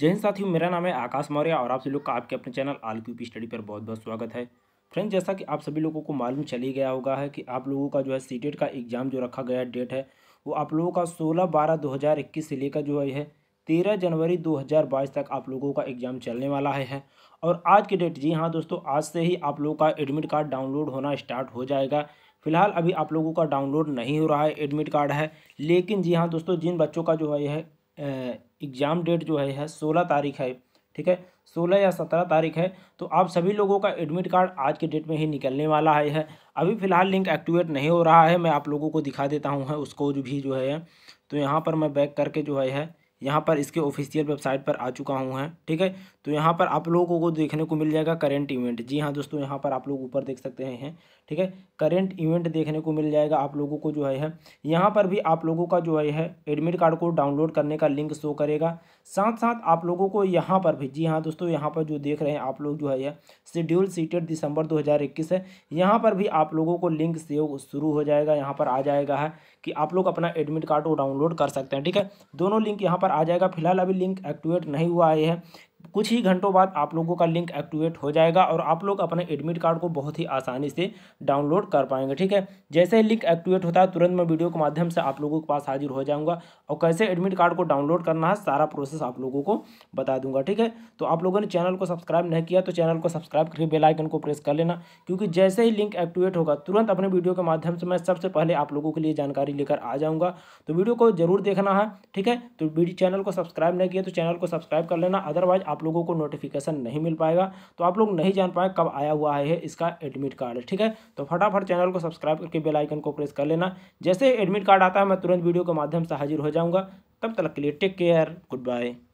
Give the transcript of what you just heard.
जय हिंद साथियों मेरा नाम है आकाश मौर्य और आप सभी लोग का आपके अपने channel all Q P study पर बहुत बहुत स्वागत है फ्रेंड जैसा कि आप सभी लोगों को मालूम चली गया होगा है कि आप लोगों का जो है सी का एग्ज़ाम जो रखा गया डेट है वो आप लोगों का सोलह बारह दो हज़ार इक्कीस से लेकर जो है तेरह जनवरी दो हज़ार बाईस तक आप लोगों का एग्ज़ाम चलने वाला है, और आज की डेट जी हाँ दोस्तों आज से ही आप लोगों का एडमिट कार्ड डाउनलोड होना स्टार्ट हो जाएगा फिलहाल अभी आप लोगों का डाउनलोड नहीं हो रहा है एडमिट कार्ड है लेकिन जी हाँ दोस्तों जिन बच्चों का जो है एग्ज़ाम डेट जो है, है सोलह तारीख है ठीक है सोलह या सत्रह तारीख है तो आप सभी लोगों का एडमिट कार्ड आज के डेट में ही निकलने वाला है, है। अभी फ़िलहाल लिंक एक्टिवेट नहीं हो रहा है मैं आप लोगों को दिखा देता हूँ है उसको भी जो है तो यहाँ पर मैं बैक करके जो है यहाँ पर इसके ऑफिशियल वेबसाइट पर आ चुका हूँ है ठीक है तो यहाँ पर आप लोगों को देखने को मिल जाएगा करेंट इवेंट जी हाँ दोस्तों यहाँ पर आप लोग ऊपर देख सकते हैं ठीक है करेंट इवेंट देखने को मिल जाएगा आप लोगों को जो है यहाँ पर भी आप लोगों का जो है एडमिट कार्ड को डाउनलोड करने का लिंक शो करेगा साथ साथ आप लोगों को यहाँ पर भी जी हाँ दोस्तों यहाँ पर जो देख रहे हैं आप लोग जो है शेड्यूल सीटेड दिसंबर दो है यहाँ पर भी आप लोगों को लिंक से शुरू हो जाएगा यहाँ पर आ जाएगा है कि आप लोग अपना एडमिट कार्ड को डाउनलोड कर सकते हैं ठीक है दोनों लिंक यहाँ पर पर आ जाएगा फिलहाल अभी लिंक एक्टिवेट नहीं हुआ है कुछ ही घंटों बाद आप लोगों का लिंक एक्टिवेट हो जाएगा और आप लोग अपने एडमिट कार्ड को बहुत ही आसानी से डाउनलोड कर पाएंगे ठीक है जैसे ही लिंक एक्टिवेट होता है तुरंत मैं वीडियो के माध्यम से आप लोगों के पास हाजिर हो जाऊंगा और कैसे एडमिट कार्ड को डाउनलोड करना है सारा प्रोसेस आप लोगों को बता दूंगा ठीक है तो आप लोगों ने चैनल को सब्सक्राइब नहीं किया तो चैनल को सब्सक्राइब करके बेलाइकन को प्रेस कर लेना क्योंकि जैसे ही लिंक एक्टिवेट होगा तुरंत अपने वीडियो के माध्यम से मैं सबसे पहले आप लोगों के लिए जानकारी लेकर आ जाऊँगा तो वीडियो को जरूर देखना है ठीक है तो चैनल को सब्सक्राइब नहीं किया तो चैनल को सब्सक्राइब कर लेना अदरवाइज आप लोगों को नोटिफिकेशन नहीं मिल पाएगा तो आप लोग नहीं जान पाए कब आया हुआ है इसका एडमिट कार्ड ठीक है तो फटाफट चैनल को सब्सक्राइब करके बेल आइकन को प्रेस कर लेना जैसे एडमिट कार्ड आता है मैं तुरंत वीडियो के माध्यम से हाजिर हो जाऊँगा तब तक के लिए टेक केयर गुड बाय